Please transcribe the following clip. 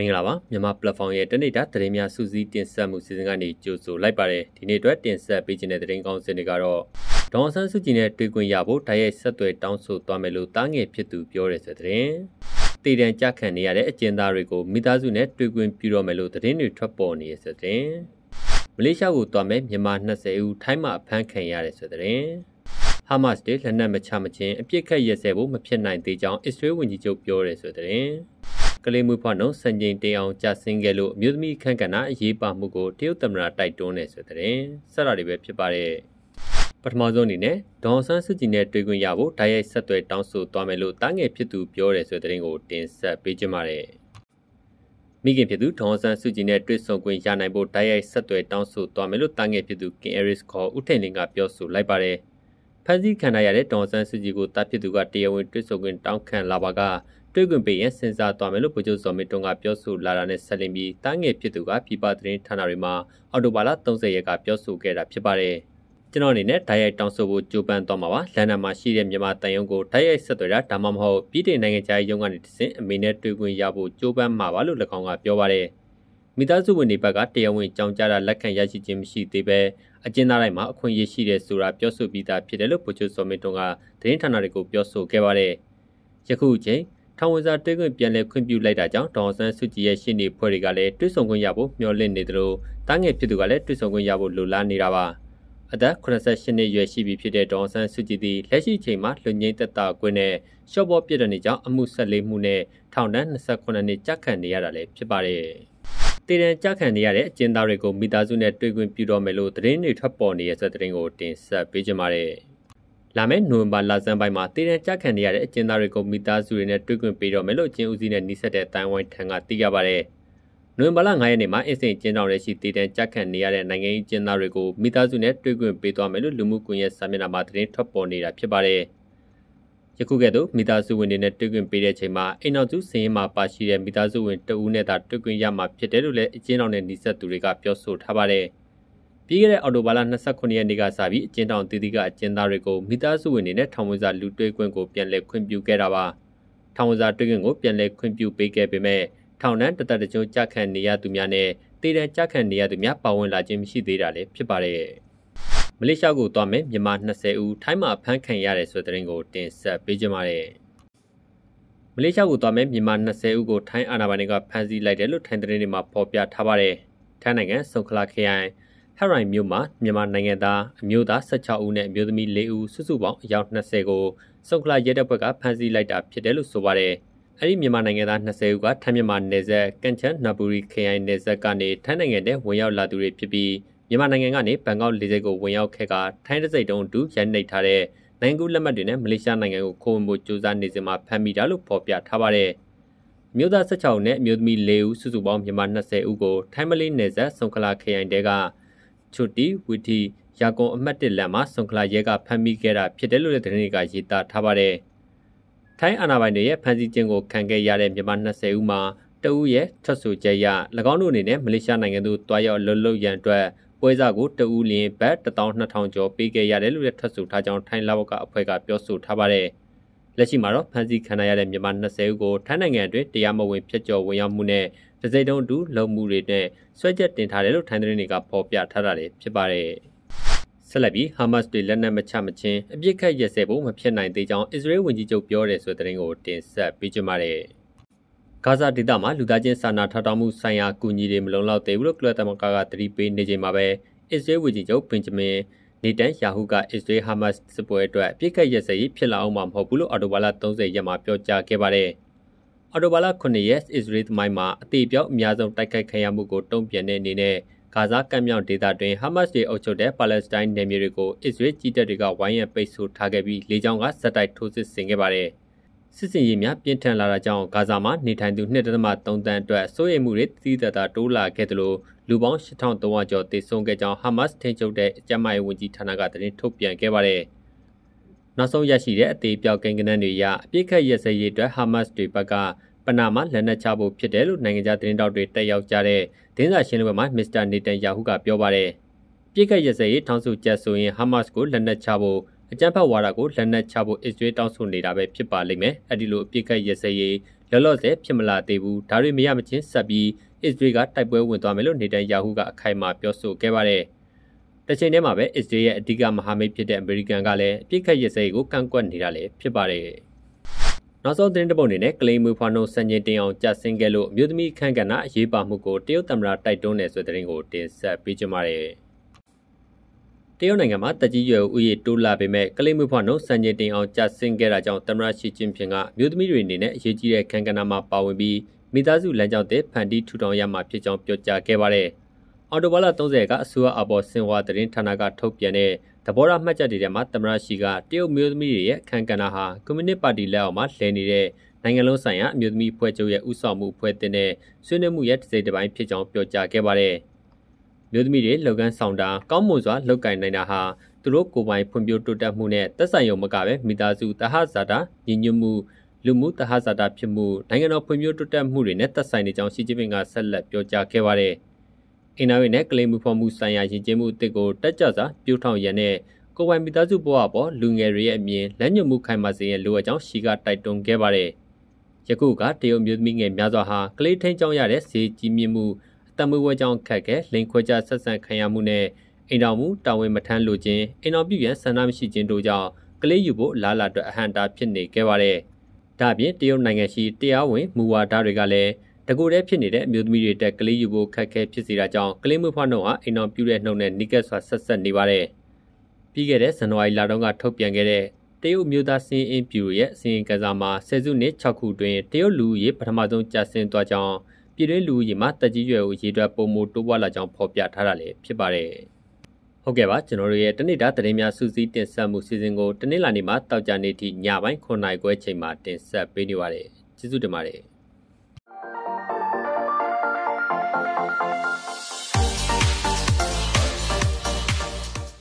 မင်္ဂလာပါမြန်မာ platform ရဲ့တနေ့တာသတင်းများစုစည်းတင်ဆက်မှုစီစဉ်ကနေကြိုဆိုလိုက်ပါတယ်ဒီနေ့အတွက်တင်ဆက်ပေးခြင်းတဲ့သတင်းကောင်းစင်တွေကတော့ဒေါ်ဆန်းစုကြည်နဲ့တွေ့ခွင့်ရဖို့တိုက်ရိုက်ဆက်သွယ်တောင်းဆိုသွားမယ်လို့တားငယ်ဖြစ်သူပြောတယ်ဆိုတဲ့သတင်းတည်တံကြခံနေရတဲ့အကျဉ်းသားတွေကိုမိသားစုနဲ့တွေ့ခွင့်ပြုတော့မယ်လို့သတင်းတွေထွက်ပေါ်နေရတဲ့သတင်းမလေးရှားကိုသွားမယ်မြန်မာ20ဦးထိုင်းမှာဖမ်းခံရတဲ့ဆိုတဲ့သတင်းဟာမတ်စ်တွေလက်နက်မချမချင်းအပြစ်ခတ်ရစဲဖို့မဖြစ်နိုင်သေးကြောင်းအစ္စရေးဝန်ကြီးချုပ်ပြောတယ်ဆိုတဲ့သတင်းလေးမှုဖွားနှုန်းစံချိန်တင်အောင်ကျဆင်းခဲ့လို့အမျိုးသမီးခန့်ကဏ္ဍအရေးပါမှုကိုတရုတ်သမ္မတတိုက်တွန်းနေဆိုတဲ့ဆက်ရတွေပဲဖြစ်ပါတယ်ပထမဆုံးအနေနဲ့ဒေါ်ဆန်းစုကြည်နဲ့တွေ့ခွင့်ရဖို့တိုက်ရိုက်ဆက်သွယ်တောင်းဆိုသွားမယ်လို့တားငယ်ဖြစ်သူပြောတယ်ဆိုတဲ့တင်ကိုတင်ဆက်ပေးကြပါမယ်။မိခင်ဖြစ်သူဒေါ်ဆန်းစုကြည်နဲ့တွေ့ဆုံခွင့်ရနိုင်ဖို့တိုက်ရိုက်ဆက်သွယ်တောင်းဆိုသွားမယ်လို့တားငယ်ဖြစ်သူကင်အရစ်ခေါ်ဦးထိန်လင်းကပြောဆိုလိုက်ပါတယ်။ဖမ်းဆီးခံရတဲ့ဒေါ်ဆန်းစုကြည်ကိုတပ်ဖြစ်သူကတရားဝင်တွစ်ဆိုခွင့်တောင်းခံလာပါကတွေ့ခွင့်ပေးရန်စဉ်းစားသွားမယ်လို့ဗိုလ်ချုပ်စော်မင်းတွန်းကပြောဆိုလာတာနဲ့ဆက်လင်းပြီးတားငယ်ဖြစ်သူကပြည်ပသတင်းဌာနတွေမှာအော်တိုဘာလ30ရက်ကပြောဆိုခဲ့တာဖြစ်ပါတယ်။ကျွန်တော်အနေနဲ့ဓာတ်ရိုက်တောင်းဆိုဖို့ကြိုးပမ်းသွားမှာပါ။လန်ဒန်မှာရှိတဲ့မြန်မာတန်ယုံကိုဓာတ်ရိုက်ဆက်သွယ်တာဒါမှမဟုတ်ပြည်ထောင်နိုင်ငံခြားရေးရုံးကနေတဆင့်အမေနဲ့တွေ့ခွင့်ရဖို့ကြိုးပမ်းမှာပါလို့၎င်းကပြောပါတယ်။မိသားစုဝင်တွေဘက်ကတရားဝင်ကြောင်းကြားတာလက်ခံရရှိခြင်းမရှိသေးပဲအကျဉ်းသားတိုင်းမှာအခွင့်အရေးရှိတယ်ဆိုတာပြောဆိုပြီးသားဖြစ်တယ်လို့ဗိုလ်ချုပ်စောမင်းတွန်းကသတင်းဌာနတွေကိုပြောဆိုခဲ့ပါတယ်။ယခုအချိန်ထောင်ဝင်စာတွဲခွင့်ပြန်လည်ခွင့်ပြုလိုက်တာကြောင့်ဒေါ်ဆန်းစုကြည်ရဲ့ရှင်းနေဖွဲ့တွေကလည်းတွဲဆောင်ခွင့်ရဖို့မျှော်လင့်နေသလိုတားငယ်ဖြစ်သူကလည်းတွဲဆောင်ခွင့်ရဖို့လိုလားနေတာပါ။အသက်88နှစ်ရွယ်ရှိပြီဖြစ်တဲ့ဒေါ်ဆန်းစုကြည်သည်လက်ရှိချိန်မှာလူငယ်သက်တာကွင်းနဲ့ရှော့ဘော့ပြစ်ဒဏ်တွေကြောင့်အမှု၁၄မှုနဲ့ထောင်ဒဏ်29နှစ်ကြာခံနေရတာလည်းဖြစ်ပါတယ်။တည်တံကြခံနေရတဲ့အကျဉ်းသားတွေကိုမိသားစုနဲ့တွေ့ခွင့်ပြုတော့မယ်လို့သတင်းတွေထွက်ပေါ်နေတဲ့ဆက်သတင်းကိုတင်ဆက်ပေးကြပါမယ်။လာမယ့်နိုဝင်ဘာလဆန်းပိုင်းမှာတည်တံကြခံနေရတဲ့အကျဉ်းသားတွေကိုမိသားစုတွေနဲ့တွေ့ခွင့်ပေးတော့မယ်လို့ကျင်းဦးစီးနဲ့နှိဆက်တဲ့တိုင်းဝိုင်းထံကသိရပါဗျ။နိုဝင်ဘာလ9ရက်နေ့မှာအစ်စင်ကျင်းတော်ရဲ့ရှိတည်တံကြခံနေရတဲ့နိုင်ငံရေးကျင်းသားတွေကိုမိသားစုနဲ့တွေ့ခွင့်ပေးသွားမယ်လို့လူမှုကွန်ရက်စာမျက်နှာမှာသတင်းထွက်ပေါ်နေတာဖြစ်ပါတယ်။ယခုကဲ့သို့မိသားစုဝင်တွေနဲ့တွေ့ခွင့်ပေးတဲ့အချိန်မှာအိမ်နောက်စုစင်ရင်မှာပါရှိတဲ့မိသားစုဝင်တဦးနဲ့သာတွေ့ခွင့်ရမှာဖြစ်တယ်လို့လည်းအကျဉ်းထောင်နဲ့နှိစက်သူတွေကပြောဆိုထားပါတယ်။ပြီးခဲ့တဲ့အော်တိုဘာလ29ရက်နေ့ကစပြီးအကျဉ်းထောင်တည်တည်ကအကျဉ်းသားတွေကိုမိသားစုဝင်တွေနဲ့ထောင်ဝင်စာလူတွေ့ခွင့်ကိုပြန်လည်ခွင့်ပြုခဲ့တာပါ။ထောင်ဝင်စာတွေ့ခွင့်ကိုပြန်လည်ခွင့်ပြုပေးခဲ့ပေမဲ့ထောင်နှံတသက်တကြုံကြခံနေရသူများနဲ့တည်တံကြခံနေရသူများပါဝင်လာခြင်းမရှိသေးတာလည်းဖြစ်ပါတယ်။မလေးရှားကိုသွားမယ်မြန်မာ20ဦးထိုင်းမှာဖမ်းခံရတဲ့ဆိုတဲ့သတင်းကိုတင်ဆက်ပေးကြပါမယ်။မလေးရှားကိုသွားမယ်မြန်မာ20ဦးကိုထိုင်းအာဏာပိုင်တွေကဖမ်းဆီးလိုက်တယ်လို့ထိုင်းသတင်းတွေမှာဖော်ပြထားပါတယ်။ထိုင်းနိုင်ငံဆုံခလာခရိုင်ဟရိုင်မြို့မှာမြန်မာနိုင်ငံသားအမျိုးသား16ဦးနဲ့အမျိုးသမီး4ဦးစုစုပေါင်းအယောက်20ကိုစုံခလာရဲတပ်ဖွဲ့ကဖမ်းဆီးလိုက်တာဖြစ်တယ်လို့ဆိုပါတယ်။အဲဒီမြန်မာနိုင်ငံသား20ဦးကထိုင်းမြန်မာနယ်စပ်ကန်ချန်နဘူရီခရိုင်နယ်စပ်ကနေထိုင်းနိုင်ငံထဲဝင်ရောက်လာသူတွေဖြစ်ပြီးမြန်မာနိုင်ငံကနေဘန်ကောက်လေဆိပ်ကိုဝင်ရောက်ခဲ့ကထိုင်းတစိတ်တုံးတူရန်နှိပ်ထားတဲ့နိုင်ငံကူးလက်မှတ်တွေနဲ့မလေးရှားနိုင်ငံကိုခိုးဝင်ဖို့ကြိုးစားနေစဉ်မှာဖမ်းမိတာလို့ဖော်ပြထားပါတယ်။မြို့သား16နဲ့မြို့သမီး4ဦးစုစုပေါင်းမြန်မာ20ဦးကိုထိုင်းမလေးနယ်စပ်ဆုံခလာခရိုင်တဲကချွတ်တီဝီတီရာကွန်အမှတ်1လမ်းမှာဆုံခလာရဲကဖမ်းမိခဲ့တာဖြစ်တယ်လို့လည်းသတင်းတွေကရေးသားထားပါတယ်။ထိုင်းအာဏာပိုင်တွေရဲ့ဖမ်းဆီးခြင်းကိုခံခဲ့ရတဲ့မြန်မာ20ဦးမှာတဦးရဲ့ထွက်ဆိုချက်ရ၎င်းတို့အနေနဲ့မလေးရှားနိုင်ငံသို့တွားရောက်လှုပ်လှုပ်ရန်အတွက်ပွဲစားကိုတဦးလျင်ဘတ်12000ကျော်ပေးခဲ့ရတယ်လို့လည်းထွက်ဆိုထားကြောင်းထိုင်းလဘကအဖွဲ့ကပြောဆိုထားပါတယ်။လက်ရှိမှာတော့ဖမ်းဆီးခံရတဲ့မြန်မာ20ဦးကိုထိုင်းနိုင်ငံအတွင်းတရားမဝင်ဖျက်ချော်ဝင်ရောက်မှုနဲ့တစိမ့်တုံးတူလုံမှုတွေနဲ့ဆွဲချက်တင်ထားတယ်လို့ထိုင်းသတင်းတွေကဖော်ပြထားတာလည်းဖြစ်ပါတယ်။ဆက်လက်ပြီးဟာမတ်စ်တွေလက်နက်မချမချင်းအပြစ်ခတ်ရစဲဖို့မဖြစ်နိုင်သေးကြောင်းအစ္စရေးဝန်ကြီးချုပ်ပြောတယ်ဆိုတဲ့သတင်းကိုတင်ဆက်ပေးကြပါမယ်။ဂါဇာဒေသမှာလူသားချင်းစာနာထောက်ထားမှုဆိုင်ရာကူညီတွေမလုံလောက်သေးဘူးလို့ကုလသမဂ္ဂကသတိပေးနေချိန်မှာပဲအစ္စရေးဝန်ကြီးချုပ်ဘင်ဂျမင်နေတန်ယာဟုကအစ္စရေးဟာမတ်စစ်ပွဲအတွက်ပြစ်ခတ်ရက်စရေးဖြစ်လာအောင်မှာမဟုတ်ဘူးလို့အော်တိုဘာလ30ရက်မှာပြောကြားခဲ့ပါတယ်။အော်တိုဘာလ9ရက်အစ္စရေးသမိုင်းမှာအသေးပြောက်အများဆုံးတိုက်ခိုက်ခံရမှုကိုတုံ့ပြန်တဲ့အနေနဲ့ဂါဇာကမ်းမြောင်ဒေသတွင်ဟာမတ်စ်တွေအုပ်ချုပ်တဲ့ပါလက်စတိုင်းနယ်မြေတွေကိုအစ္စရေးကြီးတပ်တွေကဝိုင်းရံပိတ်ဆို့ထားခဲ့ပြီးလေကြောင်းကဇက်တိုက်ထိုးစစ်ဆင်ခဲ့ပါတယ်။စစ်စင်ရေးများပြင်းထန်လာတာကြောင့်ဂါဇာမှာနေထိုင်သူ2.3တန်းအတွက်စိုးရိမ်မှုတွေသီးသတာတိုးလာခဲ့သလိုလူပေါင်း8300ကျော်သေဆုံးခဲ့ကြောင်းဟာမတ်စ်ထိန်းချုပ်တဲ့အကြမ်းမိုင်ဝန်ကြီးဌာနကသတင်းထုတ်ပြန်ခဲ့ပါတယ်။နောက်ဆုံးရရှိတဲ့အသေးပြောက်ကိန်းဂဏန်းတွေအရအပြစ်ခတ်ရစရေးအတွက်ဟာမတ်စ်တွေဘက်ကပနာမလက်နက်ချဖို့ဖြစ်တယ်လို့နိုင်ငံခြားသတင်းတောက်တွေတက်ရောက်ကြတဲ့ဒင်းစာရှင်းလင်းပွဲမှာမစ္စတာနေတန်ယာဟုကပြောပါတယ်။ပြစ်ခတ်ရစရေးထောင်စုချက်ဆိုရင်ဟာမတ်စ်ကိုလက်နက်ချဖို့အကြမ်းဖက်ဝါဒကိုလက်နက်ချဖို့အစ္စရေးတောင်းဆိုနေတာပဲဖြစ်ပါလိမ့်မယ်။အဲ့ဒီလိုအပြစ်ခတ်ရစရေးလောလောဆယ်ဖြစ်မလာသေးဘူး။ဒါတွေမရမချင်းဆက်ပြီးအစ္စရေးကတိုက်ပွဲဝင်သွားမယ်လို့နေတန်ယာဟူကအခိုင်အမာပြောဆိုခဲ့ပါတယ်။တချိန်တည်းမှာပဲအစ္စရေးရဲ့အဓိကမဟာမိတ်ဖြစ်တဲ့အမေရိကန်ကလည်းအပြစ်ခတ်ရစရေးကိုကန့်ကွက်နေတာလည်းဖြစ်ပါတယ်။နောက်ဆုံးသတင်းတစ်ပုဒ်အနေနဲ့ကလိမ်မူဖာနုံစံကျင်တင်အောင်ကြာဆင်းခဲ့လို့အမျိုးသမီးခန့်ကဏ္ဍအရေးပါမှုကိုတရုတ်သမ္မတတိုက်တွန်းတယ်ဆိုတဲ့သတင်းကိုတင်ဆက်ပေးကြပါရစေ။တရုတ်နိုင်ငံမှာတက်ကြီးရွယ်ဦးရေတိုးလာပေမဲ့ကလေးမှုဖွားနှုန်းစံချိန်တင်အောင်ကျဆင်းခဲ့တာကြောင့်သမရရှိချင်းဖြင့်ကမြို့သမီးတွေအနေနဲ့အရေးကြီးတဲ့ခံကဏ္ဍမှာပါဝင်ပြီးမိသားစုလမ်းကြောင်းသစ်ဖန်တီးထူထောင်ရမှာဖြစ်ကြောင်းပြောကြားခဲ့ပါတယ်။အော်တိုဘာလ30ကအစိုးရအပေါ်စင်ဝါသတင်းဌာနကထုတ်ပြန်တဲ့သဘောထားမှတ်ချက်တွေထဲမှာသမရရှိကတရုတ်မျိုးသမီးတွေရဲ့ခံကဏ္ဍဟာကွန်မြူနစ်ပါတီလက်အောက်မှာလှည့်နေတဲ့နိုင်ငံလုံးဆိုင်ရာအမျိုးသမီးအဖွဲ့ချုပ်ရဲ့ဥဆောင်မှုအဖွဲ့တင်တဲ့ဆွေးနွေးမှုရဲ့တစ်စိတ်တစ်ပိုင်းဖြစ်ကြောင်းပြောကြားခဲ့ပါတယ်။မျိုးသမီးတွေလုပ်ငန်းဆောင်တာကောင်းမွန်စွာလုပ်ကိုင်နိုင်တာဟာသူတို့ကိုယ်ပိုင်ဖွံ့ဖြိုးတိုးတက်မှုနဲ့သက်ဆိုင်ရုံမကပဲမိသားစုတဟဇာတာညီညွတ်မှုလူမှုတဟဇာတာဖြစ်မှုနိုင်ငံတော်ဖွံ့ဖြိုးတိုးတက်မှုတွေနဲ့သက်ဆိုင်နေကြောင်းရှီကျင်းပင်ကဆက်လက်ပြောကြားခဲ့ပါတယ်။အင်နာဝေနဲ့ကလေးမှုဖော်မှုဆိုင်ရာရည်ကျင်းမှုအသစ်ကိုတက်ကြစွာပြုထောင်ရန်နဲ့ကိုယ်ပိုင်မိသားစုဘဝပေါ်လူငယ်တွေရဲ့အမြင်လက်ညှိုးမှုခိုင်မာစေရန်လိုအပ်ကြောင်းရှီကတိုက်တွန်းခဲ့ပါတယ်။ယခုကတရုတ်မျိုးသမီးငယ်များစွာဟာကလေးထိန်ကျောင်းရတဲ့ဈေးကြီးမြင့်မှုတမှုဝဲကြောင့်ခက်ခဲလိန်ခွဲကြဆက်ဆံခံရမှုနဲ့အိမ်တော်မူတာဝန်မထမ်းလိုခြင်းအိမ်တော်ပြုရန်ဆန္ဒမရှိခြင်းတို့ကြောင့်ကလေးယူဖို့လာလာအတွက်အဟန့်တာဖြစ်နေခဲ့ပါတယ်။ဒါ့အပြင်တရုတ်နိုင်ငံရှိတရားဝင်မူဝါဒတွေကလည်းတကူတဲ့ဖြစ်နေတဲ့အမျိုးသမီးတွေတက်ကလေးယူဖို့ခက်ခဲဖြစ်စေတာကြောင့်ကလေးမွေးဖွားနှုန်းဟာအိမ်တော်ပြုတဲ့နှုန်းနဲ့နိကက်စွာဆက်ဆက်နေပါတယ်။ပြီးခဲ့တဲ့ဇန်နဝါရီလတုန်းကထုတ်ပြန်ခဲ့တဲ့တရုတ်မျိုးသားစင်းအင်ပြူရဲ့အစည်းအဝေးကစားမှာဆယ်စုနှစ်6ခုတွင်တရုတ်လူဦးရေပထမဆုံးကျဆင်းသွားကြောင်းပြည်တွင်းလူဦးရေမှာတက်ကြီးရွယ်ကိုရေတွက်ပုံမတိုးပွားလာကြောင်းဖော်ပြထားတာလည်းဖြစ်ပါတယ်။ဟုတ်ကဲ့ပါကျွန်တော်တို့ရဲ့တနေ့တာသတင်းများစူးစီးတင်ဆက်မှုစီစဉ်ကိုတနေ့လာနေ့မှာတောက်ကြနေ့ထိညပိုင်း9:00ခွဲချိန်မှာတင်ဆက်ပေးနေပါတယ်။ကျေးဇူးတင်ပါတယ်။